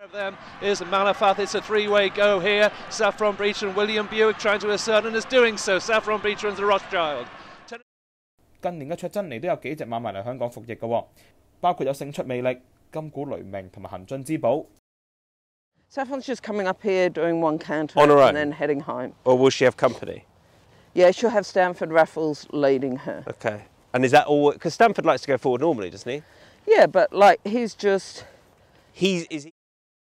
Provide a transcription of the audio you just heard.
of them is Malafath. It's a three-way go here. Saffron Breacher and William Buick trying to assert and is doing so. Saffron Breacher and the Rothschild. 近年嘅卓珍妮都有幾隻馬迷嚟香港服役嘅喎，包括有勝出魅力、金鼓雷鳴同埋行進之寶。Saffron's just coming up here doing one counter On her own. and then heading home. Or will she have company? Yeah, she'll have Stanford Raffles leading her. Okay. And is that all? Because Stanford likes to go forward normally, doesn't he? Yeah, but like he's just. He's is he...